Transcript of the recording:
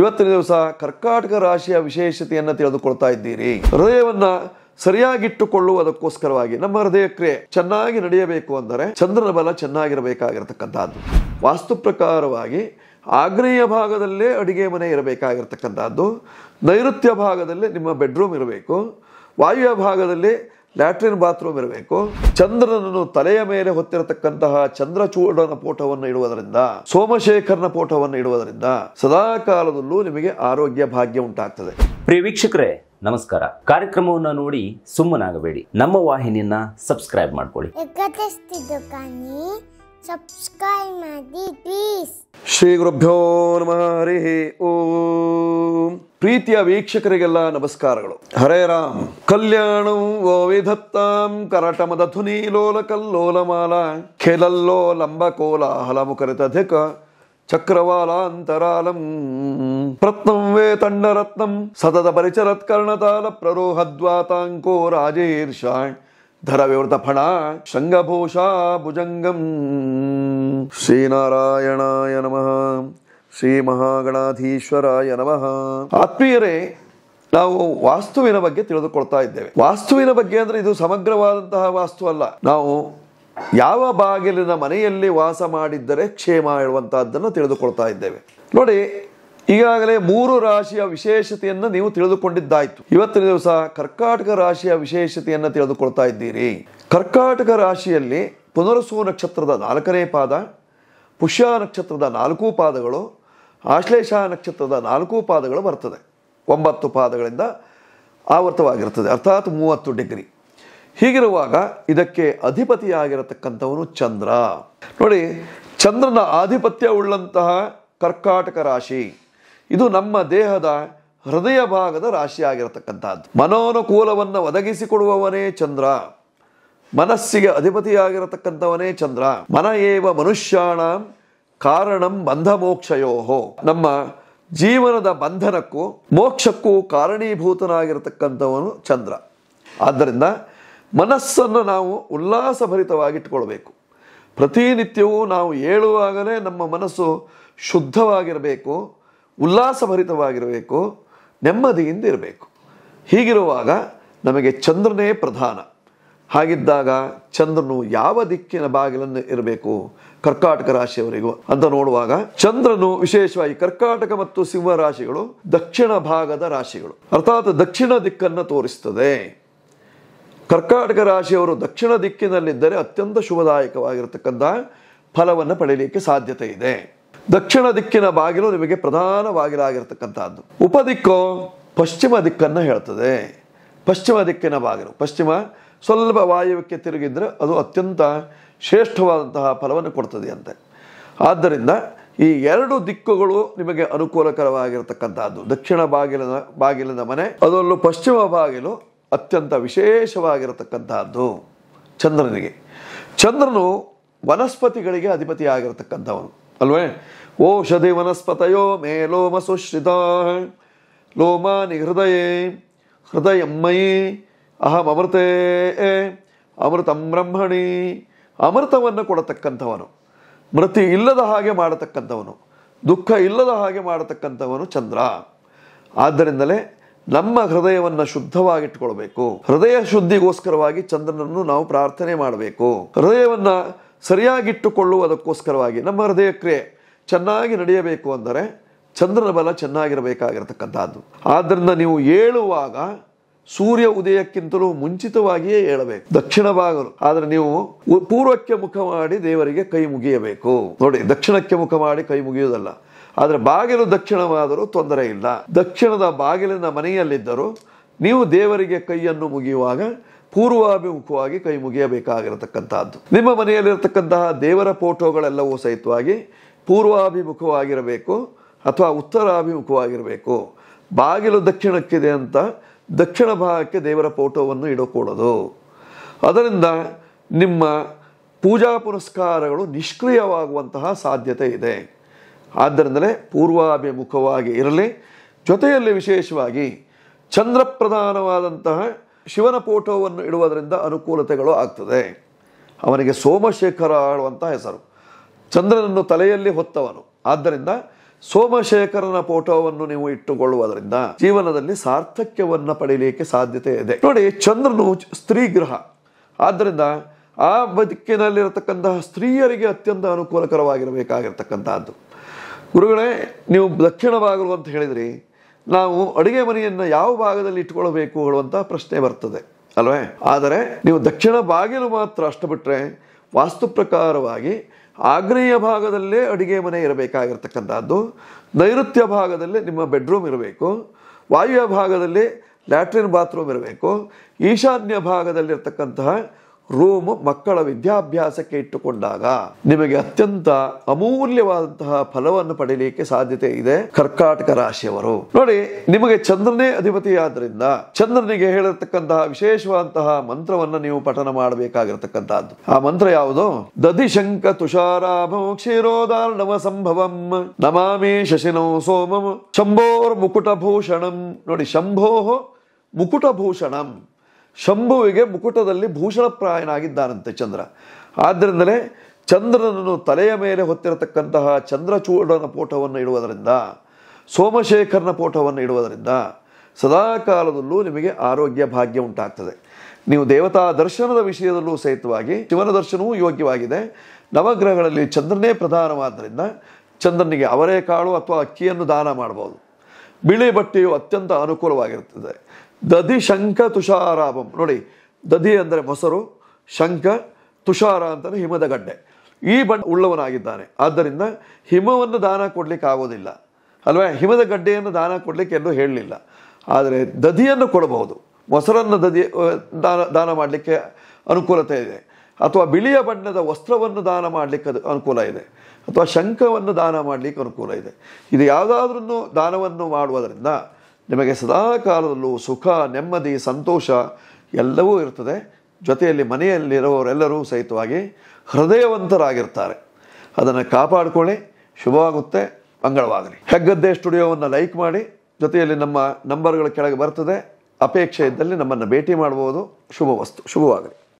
ಇವತ್ತಿನ ದಿವಸ ಕರ್ಕಾಟಕ ರಾಶಿಯ ವಿಶೇಷತೆಯನ್ನು ತಿಳಿದುಕೊಳ್ತಾ ಇದ್ದೀರಿ ಹೃದಯವನ್ನ ಸರಿಯಾಗಿಟ್ಟುಕೊಳ್ಳುವುದಕ್ಕೋಸ್ಕರವಾಗಿ ನಮ್ಮ ಹೃದಯ ಕ್ರಿಯೆ ಚೆನ್ನಾಗಿ ನಡೆಯಬೇಕು ಅಂದರೆ ಚಂದ್ರನ ಬಲ ಚೆನ್ನಾಗಿರಬೇಕಾಗಿರತಕ್ಕಂಥದ್ದು ವಾಸ್ತು ಪ್ರಕಾರವಾಗಿ ಆಗ್ನೇಯ ಭಾಗದಲ್ಲೇ ಅಡಿಗೆ ಮನೆ ಇರಬೇಕಾಗಿರ್ತಕ್ಕಂಥದ್ದು ನೈಋತ್ಯ ಭಾಗದಲ್ಲೇ ನಿಮ್ಮ ಬೆಡ್ರೂಮ್ ಇರಬೇಕು ವಾಯುವ್ಯ ಭಾಗದಲ್ಲಿ ಲ್ಯಾಟ್ರಿನ್ ಬಾತ್ರೂಮ್ ಇರಬೇಕು ಚಂದ್ರನನ್ನು ತಲೆಯ ಮೇಲೆ ಹೊತ್ತಿರತಕ್ಕಂತಹ ಚಂದ್ರಚೂಡನ ಪೋಟವನ್ನು ಇಡುವುದರಿಂದ ಸೋಮಶೇಖರನ ಪೋಟವನ್ನು ಇಡುವುದರಿಂದ ಸದಾ ಕಾಲದಲ್ಲೂ ನಿಮಗೆ ಆರೋಗ್ಯ ಭಾಗ್ಯ ಉಂಟಾಗ್ತದೆ ಪ್ರಿಯ ವೀಕ್ಷಕರೇ ನಮಸ್ಕಾರ ಕಾರ್ಯಕ್ರಮವನ್ನು ನೋಡಿ ಸುಮ್ಮನಾಗಬೇಡಿ ನಮ್ಮ ವಾಹಿನಿಯನ್ನ ಸಬ್ಸ್ಕ್ರೈಬ್ ಮಾಡ್ಕೊಳ್ಳಿ ಸಬ್ಸ್ಕ್ರೈಬ್ ಮಾಡಿ ಶ್ರೀ ಗುರುಭ್ಯೋ ನಮಃ ಓ ಪ್ರೀತಿಯ ವೀಕ್ಷಕರಿಗೆಲ್ಲ ನಮಸ್ಕಾರಗಳು ಹರೇ ರಾಮ್ ಕಲ್ಯಾಣಂ ಓವಿಧತ್ತಾಂ ಕರಟಮದ ಧುನೀಲೋಲ ಕಲ್ಲೋಲಮಾಲ ಖೇಲಲ್ಲೋ ಲಂಬ ಕೋಲಾಹಲ ಮುಖರಿತಧಿಕ ಚಕ್ರವಾಲಾಂತರಾಲಂ ಪ್ರತ್ನಂ ವೇ ತಂಡರತ್ನಂ ಸತತ ಪರಿಚರತ್ ಕರ್ಣತಾಲ ಪ್ರರೋಹದ್ವಾತಾಂಕೋ ರಾಜೇರ್ಷಾಣ್ ధర వివృత ఫణ శంగభూషా భుజంగం శ్రీనారాయణాయ నమ ಶ್ರೀ ಮಹಾಗಣಾಧೀಶ್ವರಾಯ ನಮಃ ಆತ್ಮೀಯರೇ ನಾವು ವಾಸ್ತುವಿನ ಬಗ್ಗೆ ತಿಳಿದುಕೊಳ್ತಾ ಇದ್ದೇವೆ ವಾಸ್ತುವಿನ ಬಗ್ಗೆ ಅಂದ್ರೆ ಇದು ಸಮಗ್ರವಾದಂತಹ ವಾಸ್ತು ಅಲ್ಲ ನಾವು ಯಾವ ಬಾಗಿಲಿನ ಮನೆಯಲ್ಲಿ ವಾಸ ಮಾಡಿದ್ದರೆ ಕ್ಷೇಮ ಹೇಳುವಂತಹದ್ದನ್ನು ತಿಳಿದುಕೊಳ್ತಾ ಇದ್ದೇವೆ ನೋಡಿ ಈಗಾಗಲೇ ಮೂರು ರಾಶಿಯ ವಿಶೇಷತೆಯನ್ನು ನೀವು ತಿಳಿದುಕೊಂಡಿದ್ದಾಯ್ತು ಇವತ್ತಿನ ದಿವಸ ಕರ್ಕಾಟಕ ರಾಶಿಯ ವಿಶೇಷತೆಯನ್ನು ತಿಳಿದುಕೊಳ್ತಾ ಇದ್ದೀರಿ ಕರ್ಕಾಟಕ ರಾಶಿಯಲ್ಲಿ ಪುನರಸು ನಕ್ಷತ್ರದ ನಾಲ್ಕನೇ ಪಾದ ಪುಷ್ಯ ನಕ್ಷತ್ರದ ನಾಲ್ಕು ಪಾದಗಳು ಆಶ್ಲೇಷ ನಕ್ಷತ್ರದ ನಾಲ್ಕು ಪಾದಗಳು ಬರ್ತದೆ ಒಂಬತ್ತು ಪಾದಗಳಿಂದ ಆವೃತವಾಗಿರ್ತದೆ ಅರ್ಥಾತ್ ಮೂವತ್ತು ಡಿಗ್ರಿ ಹೀಗಿರುವಾಗ ಇದಕ್ಕೆ ಅಧಿಪತಿಯಾಗಿರತಕ್ಕಂಥವನು ಚಂದ್ರ ನೋಡಿ ಚಂದ್ರನ ಆಧಿಪತ್ಯ ಉಳ್ಳಂತಹ ಕರ್ಕಾಟಕ ರಾಶಿ ಇದು ನಮ್ಮ ದೇಹದ ಹೃದಯ ಭಾಗದ ರಾಶಿಯಾಗಿರತಕ್ಕಂಥದ್ದು ಮನೋನುಕೂಲವನ್ನು ಒದಗಿಸಿಕೊಡುವವನೇ ಚಂದ್ರ ಮನಸ್ಸಿಗೆ ಅಧಿಪತಿಯಾಗಿರತಕ್ಕಂಥವನೇ ಚಂದ್ರ ಮನ ಏವ ಮನುಷ್ಯಾಣ ಕಾರಣಂ ಬಂಧಮೋಕ್ಷಯೋಹೋ ನಮ್ಮ ಜೀವನದ ಬಂಧನಕ್ಕೂ ಮೋಕ್ಷಕ್ಕೂ ಕಾರಣೀಭೂತನಾಗಿರತಕ್ಕಂಥವನು ಚಂದ್ರ ಆದ್ದರಿಂದ ಮನಸ್ಸನ್ನು ನಾವು ಉಲ್ಲಾಸಭರಿತವಾಗಿಟ್ಟುಕೊಳ್ಬೇಕು ಪ್ರತಿನಿತ್ಯವೂ ನಾವು ಹೇಳುವಾಗಲೇ ನಮ್ಮ ಮನಸ್ಸು ಶುದ್ಧವಾಗಿರಬೇಕು ಉಲ್ಲಾಸಭರಿತವಾಗಿರಬೇಕು ನೆಮ್ಮದಿಯಿಂದ ಇರಬೇಕು ಹೀಗಿರುವಾಗ ನಮಗೆ ಚಂದ್ರನೇ ಪ್ರಧಾನ ಹಾಗಿದ್ದಾಗ ಚಂದ್ರನು ಯಾವ ದಿಕ್ಕಿನ ಬಾಗಿಲನ್ನು ಇರಬೇಕು ಕರ್ಕಾಟಕ ರಾಶಿಯವರೆಗೂ ಅಂತ ನೋಡುವಾಗ ಚಂದ್ರನು ವಿಶೇಷವಾಗಿ ಕರ್ಕಾಟಕ ಮತ್ತು ಸಿಂಹ ರಾಶಿಗಳು ದಕ್ಷಿಣ ಭಾಗದ ರಾಶಿಗಳು ಅರ್ಥಾತ್ ದಕ್ಷಿಣ ದಿಕ್ಕನ್ನು ತೋರಿಸ್ತದೆ ಕರ್ಕಾಟಕ ರಾಶಿಯವರು ದಕ್ಷಿಣ ದಿಕ್ಕಿನಲ್ಲಿದ್ದರೆ ಅತ್ಯಂತ ಶುಭದಾಯಕವಾಗಿರತಕ್ಕಂಥ ಫಲವನ್ನು ಪಡೆಯಲಿಕ್ಕೆ ಸಾಧ್ಯತೆ ಇದೆ ದಕ್ಷಿಣ ದಿಕ್ಕಿನ ಬಾಗಿಲು ನಿಮಗೆ ಪ್ರಧಾನ ಬಾಗಿಲಾಗಿರ್ತಕ್ಕಂಥದ್ದು ಉಪದಿಕ್ಕು ಪಶ್ಚಿಮ ದಿಕ್ಕನ್ನು ಹೇಳ್ತದೆ ಪಶ್ಚಿಮ ದಿಕ್ಕಿನ ಬಾಗಿಲು ಪಶ್ಚಿಮ ಸ್ವಲ್ಪ ವಾಯುವ್ಯಕ್ಕೆ ತಿರುಗಿದ್ರೆ ಅದು ಅತ್ಯಂತ ಶ್ರೇಷ್ಠವಾದಂತಹ ಫಲವನ್ನು ಕೊಡ್ತದೆ ಅಂತೆ ಆದ್ದರಿಂದ ಈ ಎರಡು ದಿಕ್ಕುಗಳು ನಿಮಗೆ ಅನುಕೂಲಕರವಾಗಿರತಕ್ಕಂಥದ್ದು ದಕ್ಷಿಣ ಬಾಗಿಲಿನ ಬಾಗಿಲಿನ ಮನೆ ಅದರಲ್ಲೂ ಪಶ್ಚಿಮ ಬಾಗಿಲು ಅತ್ಯಂತ ವಿಶೇಷವಾಗಿರತಕ್ಕಂತಹದ್ದು ಚಂದ್ರನಿಗೆ ಚಂದ್ರನು ವನಸ್ಪತಿಗಳಿಗೆ ಅಧಿಪತಿ ಆಗಿರತಕ್ಕಂಥವನು ಅಲ್ವೇ ಓಷಧಿ ವನಸ್ಪತಯೋ ಮೇ ಲೋಮ ಸುಶ್ರಿತ ಲೋಮ ಹೃದಯ ಹೃದಯ ಅಹಂ ಅಮೃತೇ ಅಮೃತಂ ಬ್ರಹ್ಮಣೀ ಅಮೃತವನ್ನು ಕೊಡತಕ್ಕಂಥವನು ಮೃತಿ ಇಲ್ಲದ ಹಾಗೆ ಮಾಡತಕ್ಕಂಥವನು ದುಃಖ ಇಲ್ಲದ ಹಾಗೆ ಮಾಡತಕ್ಕಂಥವನು ಚಂದ್ರ ಆದ್ದರಿಂದಲೇ ನಮ್ಮ ಹೃದಯವನ್ನು ಶುದ್ಧವಾಗಿಟ್ಟುಕೊಳ್ಬೇಕು ಹೃದಯ ಶುದ್ಧಿಗೋಸ್ಕರವಾಗಿ ಚಂದ್ರನನ್ನು ನಾವು ಪ್ರಾರ್ಥನೆ ಮಾಡಬೇಕು ಹೃದಯವನ್ನು ಸರಿಯಾಗಿಟ್ಟುಕೊಳ್ಳುವುದಕ್ಕೋಸ್ಕರವಾಗಿ ನಮ್ಮ ಹೃದಯ ಕ್ರಿಯೆ ಚೆನ್ನಾಗಿ ನಡೆಯಬೇಕು ಅಂದರೆ ಚಂದ್ರನ ಬಲ ಚೆನ್ನಾಗಿರಬೇಕಾಗಿರತಕ್ಕಂಥದ್ದು ಆದ್ದರಿಂದ ನೀವು ಹೇಳುವಾಗ ಸೂರ್ಯ ಉದಯಕ್ಕಿಂತಲೂ ಮುಂಚಿತವಾಗಿಯೇ ಹೇಳಬೇಕು ದಕ್ಷಿಣ ಭಾಗರು ಆದರೆ ನೀವು ಪೂರ್ವಕ್ಕೆ ಮುಖ ಮಾಡಿ ದೇವರಿಗೆ ಕೈ ಮುಗಿಯಬೇಕು ನೋಡಿ ದಕ್ಷಿಣಕ್ಕೆ ಮುಖ ಮಾಡಿ ಕೈ ಮುಗಿಯುವುದಲ್ಲ ಆದರೆ ಬಾಗಿಲು ದಕ್ಷಿಣವಾದರೂ ತೊಂದರೆ ಇಲ್ಲ ದಕ್ಷಿಣದ ಬಾಗಿಲಿನ ಮನೆಯಲ್ಲಿದ್ದರೂ ನೀವು ದೇವರಿಗೆ ಕೈಯನ್ನು ಮುಗಿಯುವಾಗ ಪೂರ್ವಾಭಿಮುಖವಾಗಿ ಕೈ ಮುಗಿಯಬೇಕಾಗಿರತಕ್ಕಂತಹದ್ದು ನಿಮ್ಮ ಮನೆಯಲ್ಲಿರತಕ್ಕಂತಹ ದೇವರ ಫೋಟೋಗಳೆಲ್ಲವೂ ಸಹಿತವಾಗಿ ಪೂರ್ವಾಭಿಮುಖವಾಗಿರಬೇಕು ಅಥವಾ ಉತ್ತರಾಭಿಮುಖವಾಗಿರಬೇಕು ಬಾಗಿಲು ದಕ್ಷಿಣಕ್ಕಿದೆ ಅಂತ ದಕ್ಷಿಣ ಭಾಗಕ್ಕೆ ದೇವರ ಫೋಟೋವನ್ನು ಇಡಕೂಡದು ಅದರಿಂದ ನಿಮ್ಮ ಪೂಜಾ ಪುರಸ್ಕಾರಗಳು ನಿಷ್ಕ್ರಿಯವಾಗುವಂತಹ ಸಾಧ್ಯತೆ ಇದೆ ಆದ್ದರಿಂದಲೇ ಪೂರ್ವಾಭಿಮುಖವಾಗಿ ಇರಲಿ ಜೊತೆಯಲ್ಲಿ ವಿಶೇಷವಾಗಿ ಚಂದ್ರ ಪ್ರಧಾನವಾದಂತಹ ಶಿವನ ಫೋಟೋವನ್ನು ಇಡುವುದರಿಂದ ಅನುಕೂಲತೆಗಳು ಆಗ್ತದೆ ಅವನಿಗೆ ಸೋಮಶೇಖರ ಆಳುವಂಥ ಹೆಸರು ಚಂದ್ರನನ್ನು ತಲೆಯಲ್ಲಿ ಹೊತ್ತವನು ಆದ್ದರಿಂದ ಸೋಮಶೇಖರನ ಫೋಟೋವನ್ನು ನೀವು ಇಟ್ಟುಕೊಳ್ಳುವುದರಿಂದ ಜೀವನದಲ್ಲಿ ಸಾರ್ಥಕ್ಯವನ್ನ ಪಡೆಯಲಿಕ್ಕೆ ಸಾಧ್ಯತೆ ಇದೆ ನೋಡಿ ಚಂದ್ರನು ಸ್ತ್ರೀ ಗ್ರಹ ಆದ್ದರಿಂದ ಆ ಬದುಕಿನಲ್ಲಿರತಕ್ಕಂತಹ ಸ್ತ್ರೀಯರಿಗೆ ಅತ್ಯಂತ ಅನುಕೂಲಕರವಾಗಿರಬೇಕಾಗಿರ್ತಕ್ಕಂಥದ್ದು ಗುರುಗಳೇ ನೀವು ದಕ್ಷಿಣ ಬಾಗಿಲು ಅಂತ ಹೇಳಿದ್ರಿ ನಾವು ಅಡುಗೆ ಮನೆಯನ್ನು ಯಾವ ಭಾಗದಲ್ಲಿ ಇಟ್ಟುಕೊಳ್ಳಬೇಕು ಹೇಳುವಂತಹ ಪ್ರಶ್ನೆ ಬರ್ತದೆ ಅಲ್ವೇ ಆದರೆ ನೀವು ದಕ್ಷಿಣ ಬಾಗಿಲು ಮಾತ್ರ ಅಷ್ಟು ಬಿಟ್ಟರೆ ವಾಸ್ತು ಪ್ರಕಾರವಾಗಿ ಆಗ್ನೇಯ ಭಾಗದಲ್ಲೇ ಅಡುಗೆ ಮನೆ ಇರಬೇಕಾಗಿರ್ತಕ್ಕಂಥದ್ದು ನೈಋತ್ಯ ಭಾಗದಲ್ಲಿ ನಿಮ್ಮ ಬೆಡ್ರೂಮ್ ಇರಬೇಕು ವಾಯುವ್ಯ ಭಾಗದಲ್ಲಿ ಲ್ಯಾಟ್ರಿನ್ ಬಾತ್ರೂಮ್ ಇರಬೇಕು ಈಶಾನ್ಯ ಭಾಗದಲ್ಲಿರ್ತಕ್ಕಂತಹ ರೂಮ್ ಮಕ್ಕಳ ವಿದ್ಯಾಭ್ಯಾಸಕ್ಕೆ ಇಟ್ಟುಕೊಂಡಾಗ ನಿಮಗೆ ಅತ್ಯಂತ ಅಮೂಲ್ಯವಾದಂತಹ ಫಲವನ್ನು ಪಡೆಯಲಿಕ್ಕೆ ಸಾಧ್ಯತೆ ಇದೆ ಕರ್ಕಾಟಕ ರಾಶಿಯವರು ನೋಡಿ ನಿಮಗೆ ಚಂದ್ರನೇ ಅಧಿಪತಿಯಾದ್ರಿಂದ ಚಂದ್ರನಿಗೆ ಹೇಳಿರತಕ್ಕಂತಹ ವಿಶೇಷವಾದಂತಹ ಮಂತ್ರವನ್ನು ನೀವು ಪಠನ ಮಾಡಬೇಕಾಗಿರತಕ್ಕಂತಹದ್ದು ಆ ಮಂತ್ರ ಯಾವುದು ದಧಿಶಂಕ ತುಷಾರಾಮೋ ಕ್ಷೀರೋದಾರ್ಣವ ಸಂಭವಂ ನಮಾಮಿ ಶಶಿನೋ ಸೋಮಂ ಶಂಭೋರ್ ಮುಕುಟಭೂಷಣಂ ನೋಡಿ ಶಂಭೋ ಮುಕುಟಭೂಷಣಂ ಶಂಭುವಿಗೆ ಮುಕುಟದಲ್ಲಿ ಭೂಷಣಪ್ರಾಯನಾಗಿದ್ದಾನಂತೆ ಚಂದ್ರ ಆದ್ದರಿಂದಲೇ ಚಂದ್ರನನ್ನು ತಲೆಯ ಮೇಲೆ ಹೊತ್ತಿರತಕ್ಕಂತಹ ಚಂದ್ರಚೂಡನ ಪೋಟವನ್ನು ಇಡುವುದರಿಂದ ಸೋಮಶೇಖರನ ಪೋಟವನ್ನು ಇಡುವುದರಿಂದ ಸದಾ ಕಾಲದಲ್ಲೂ ನಿಮಗೆ ಆರೋಗ್ಯ ಭಾಗ್ಯ ಉಂಟಾಗ್ತದೆ ನೀವು ದೇವತಾ ದರ್ಶನದ ವಿಷಯದಲ್ಲೂ ಸಹಿತವಾಗಿ ಶಿವನ ದರ್ಶನವೂ ಯೋಗ್ಯವಾಗಿದೆ ನವಗ್ರಹಗಳಲ್ಲಿ ಚಂದ್ರನೇ ಪ್ರಧಾನವಾದ್ದರಿಂದ ಚಂದ್ರನಿಗೆ ಅವರೇ ಕಾಳು ಅಥವಾ ಅಕ್ಕಿಯನ್ನು ದಾನ ಮಾಡಬಹುದು ಬಿಳಿ ಬಟ್ಟೆಯು ಅತ್ಯಂತ ಅನುಕೂಲವಾಗಿರುತ್ತದೆ ದಧಿ ಶಂಖ ತುಷಾರಾಭಂ ನೋಡಿ ದಧಿ ಅಂದರೆ ಮೊಸರು ಶಂಖ ತುಷಾರ ಅಂತಲೇ ಹಿಮದ ಗಡ್ಡೆ ಈ ಬಣ್ಣ ಉಳ್ಳವನಾಗಿದ್ದಾನೆ ಆದ್ದರಿಂದ ಹಿಮವನ್ನು ದಾನ ಕೊಡಲಿಕ್ಕೆ ಆಗೋದಿಲ್ಲ ಅಲ್ವಾ ಹಿಮದ ಗಡ್ಡೆಯನ್ನು ದಾನ ಕೊಡಲಿಕ್ಕೆ ಎಲ್ಲೂ ಹೇಳಲಿಲ್ಲ ಆದರೆ ದಧಿಯನ್ನು ಕೊಡಬಹುದು ಮೊಸರನ್ನು ದಧಿ ದಾನ ದಾನ ಮಾಡಲಿಕ್ಕೆ ಅನುಕೂಲತೆ ಇದೆ ಅಥವಾ ಬಿಳಿಯ ಬಣ್ಣದ ವಸ್ತ್ರವನ್ನು ದಾನ ಮಾಡಲಿಕ್ಕೆ ಅದು ಅನುಕೂಲ ಇದೆ ಅಥವಾ ಶಂಖವನ್ನು ದಾನ ಮಾಡಲಿಕ್ಕೆ ಅನುಕೂಲ ಇದೆ ಇದು ಯಾವುದಾದ್ರೂ ದಾನವನ್ನು ಮಾಡುವುದರಿಂದ ನಿಮಗೆ ಕಾಲದಲ್ಲೂ ಸುಖ ನೆಮ್ಮದಿ ಸಂತೋಷ ಎಲ್ಲವೂ ಇರ್ತದೆ ಜೊತೆಯಲ್ಲಿ ಮನೆಯಲ್ಲಿರುವವರೆಲ್ಲರೂ ಸಹಿತವಾಗಿ ಹೃದಯವಂತರಾಗಿರ್ತಾರೆ ಅದನ್ನು ಕಾಪಾಡಿಕೊಳ್ಳಿ ಶುಭವಾಗುತ್ತೆ ಮಂಗಳವಾಗಲಿ ಹೆಗ್ಗದ್ದೆ ಸ್ಟುಡಿಯೋವನ್ನು ಲೈಕ್ ಮಾಡಿ ಜೊತೆಯಲ್ಲಿ ನಮ್ಮ ನಂಬರ್ಗಳ ಕೆಳಗೆ ಬರ್ತದೆ ಅಪೇಕ್ಷೆ ಇದ್ದಲ್ಲಿ ನಮ್ಮನ್ನು ಭೇಟಿ ಮಾಡ್ಬೋದು ವಸ್ತು ಶುಭವಾಗಲಿ